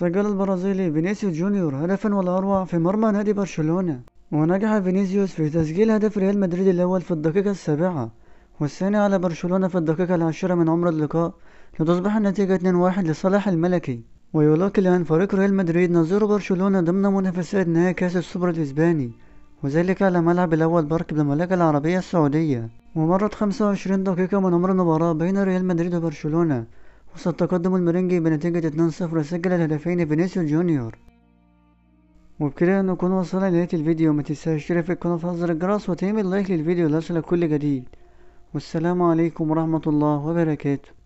سجل البرازيلي فينيسيو جونيور هدفا والأروع في مرمى نادي برشلونة ونجح فينيسيوس في تسجيل هدف ريال مدريد الأول في الدقيقة السابعة والثاني على برشلونة في الدقيقة العاشرة من عمر اللقاء لتصبح النتيجة 2-1 لصالح الملكي ويلاقي الآن فريق ريال مدريد نظير برشلونة ضمن منافسات نهائي كأس السوبر الإسباني وذلك على ملعب الأول بارك بالمملكة العربية السعودية ومرت 25 دقيقة من عمر المباراة بين ريال مدريد وبرشلونة وسط تقدم المرنجي بنتيجة 2-0 سجل الهدفين فينيسيوس جونيور وبكده نكون وصلنا لنهاية الفيديو متنساش تشترك في القناة وتفعل الجرس وتعمل لايك للفيديو ليصلك كل جديد والسلام عليكم ورحمة الله وبركاته